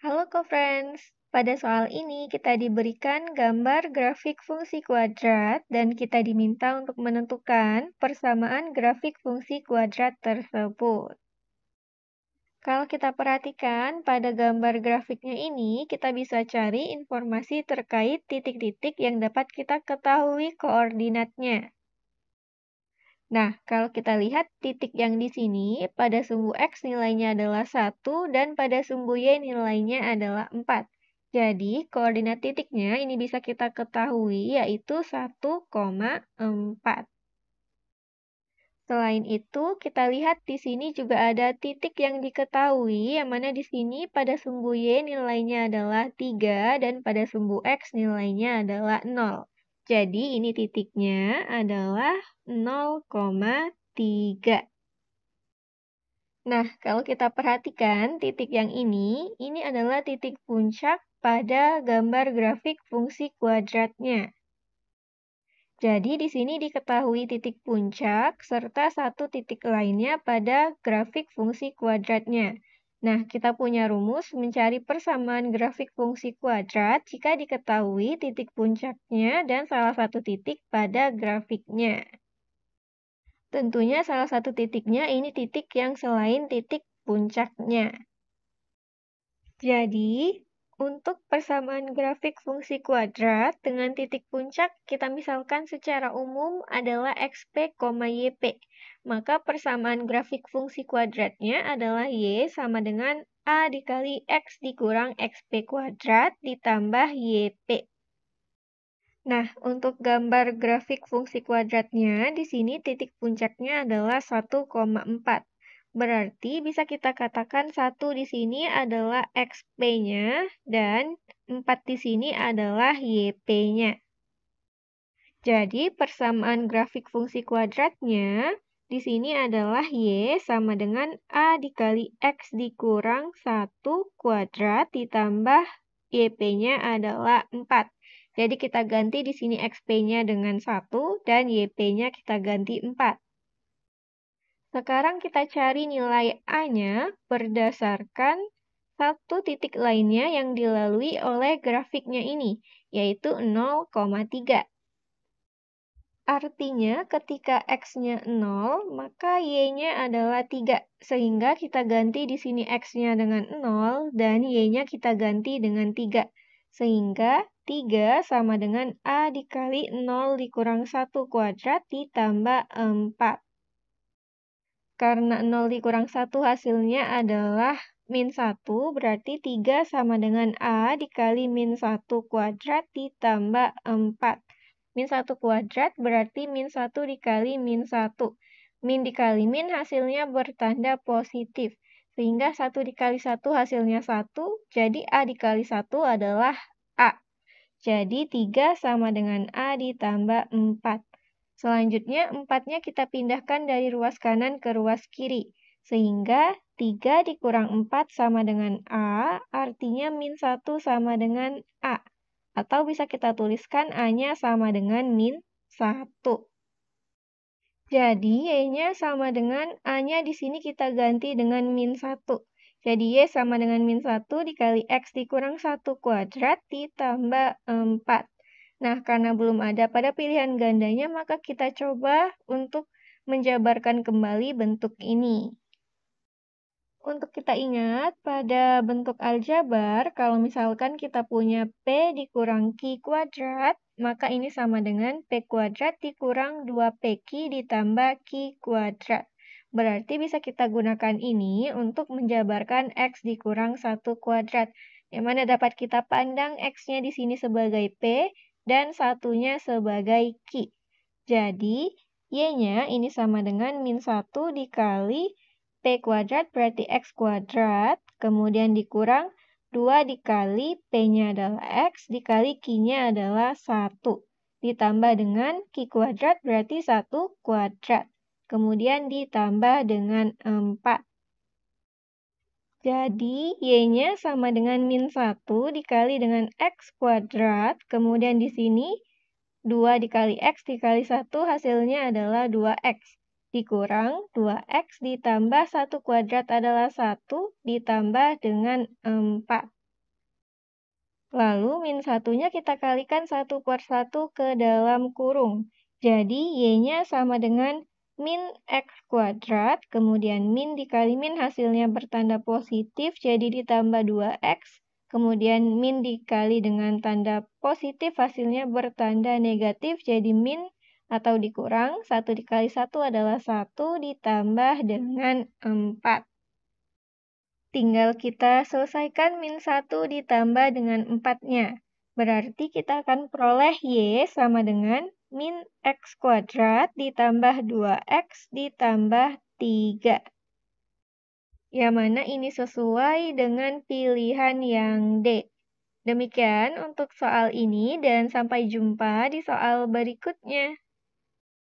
Halo co-friends, pada soal ini kita diberikan gambar grafik fungsi kuadrat dan kita diminta untuk menentukan persamaan grafik fungsi kuadrat tersebut. Kalau kita perhatikan pada gambar grafiknya ini, kita bisa cari informasi terkait titik-titik yang dapat kita ketahui koordinatnya. Nah, kalau kita lihat titik yang di sini, pada sumbu X nilainya adalah 1 dan pada sumbu Y nilainya adalah 4. Jadi, koordinat titiknya ini bisa kita ketahui yaitu 1,4. Selain itu, kita lihat di sini juga ada titik yang diketahui, yang mana di sini pada sumbu Y nilainya adalah 3 dan pada sumbu X nilainya adalah 0. Jadi, ini titiknya adalah 0,3. Nah, kalau kita perhatikan titik yang ini, ini adalah titik puncak pada gambar grafik fungsi kuadratnya. Jadi di sini diketahui titik puncak serta satu titik lainnya pada grafik fungsi kuadratnya. Nah, kita punya rumus mencari persamaan grafik fungsi kuadrat jika diketahui titik puncaknya dan salah satu titik pada grafiknya. Tentunya salah satu titiknya ini titik yang selain titik puncaknya. Jadi, untuk persamaan grafik fungsi kuadrat dengan titik puncak kita misalkan secara umum adalah xp, yp. Maka persamaan grafik fungsi kuadratnya adalah y sama dengan a dikali x dikurang xp kuadrat ditambah yp. Nah, untuk gambar grafik fungsi kuadratnya, di sini titik puncaknya adalah 1,4. Berarti bisa kita katakan 1 di sini adalah XP-nya dan 4 di sini adalah YP-nya. Jadi, persamaan grafik fungsi kuadratnya di sini adalah Y sama dengan A dikali X dikurang 1 kuadrat ditambah YP-nya adalah 4. Jadi kita ganti di sini XP-nya dengan 1 dan YP-nya kita ganti 4. Sekarang kita cari nilai A-nya berdasarkan satu titik lainnya yang dilalui oleh grafiknya ini, yaitu 0,3. Artinya ketika X-nya 0, maka Y-nya adalah 3. Sehingga kita ganti di sini X-nya dengan 0 dan Y-nya kita ganti dengan 3. Sehingga 3 sama dengan A dikali 0 dikurang 1 kuadrat ditambah 4. Karena 0 dikurang 1 hasilnya adalah min 1, berarti 3 sama dengan A dikali min 1 kuadrat ditambah 4. Min 1 kuadrat berarti min 1 dikali min 1. Min dikali min hasilnya bertanda positif. Sehingga 1 dikali 1 hasilnya 1, jadi A dikali 1 adalah A. Jadi 3 sama dengan A ditambah 4. Selanjutnya 4-nya kita pindahkan dari ruas kanan ke ruas kiri. Sehingga 3 dikurang 4 sama dengan A, artinya min 1 sama dengan A. Atau bisa kita tuliskan A-nya sama dengan min 1. Jadi Y-nya sama dengan A-nya di sini kita ganti dengan min 1. Jadi Y sama dengan min 1 dikali X dikurang 1 kuadrat ditambah 4. Nah, karena belum ada pada pilihan gandanya, maka kita coba untuk menjabarkan kembali bentuk ini untuk kita ingat pada bentuk aljabar kalau misalkan kita punya P dikurang Q kuadrat maka ini sama dengan P kuadrat dikurang 2PQ ditambah Q kuadrat. Berarti bisa kita gunakan ini untuk menjabarkan X dikurang 1 kuadrat. Yang mana dapat kita pandang X-nya di sini sebagai P dan satunya sebagai Q. Jadi, Y-nya ini sama dengan min 1 dikali P kuadrat berarti X kuadrat, kemudian dikurang 2 dikali P-nya adalah X, dikali Q-nya adalah 1. Ditambah dengan Q kuadrat berarti 1 kuadrat. Kemudian ditambah dengan 4. Jadi, Y-nya sama dengan min 1 dikali dengan X kuadrat. Kemudian di sini, 2 dikali X dikali 1 hasilnya adalah 2X dikurang 2x ditambah 1 kuadrat adalah 1 ditambah dengan 4. Lalu min satunya kita kalikan 1 per 1 ke dalam kurung. Jadi Y-nya sama dengan min X kuadrat, kemudian min dikali min hasilnya bertanda positif, jadi ditambah 2X, kemudian min dikali dengan tanda positif hasilnya bertanda negatif, jadi min atau dikurang 1 dikali 1 adalah 1 ditambah dengan 4. Tinggal kita selesaikan min 1 ditambah dengan 4-nya. Berarti kita akan peroleh Y sama dengan min X kuadrat ditambah 2X ditambah 3. Yang mana ini sesuai dengan pilihan yang D. Demikian untuk soal ini dan sampai jumpa di soal berikutnya.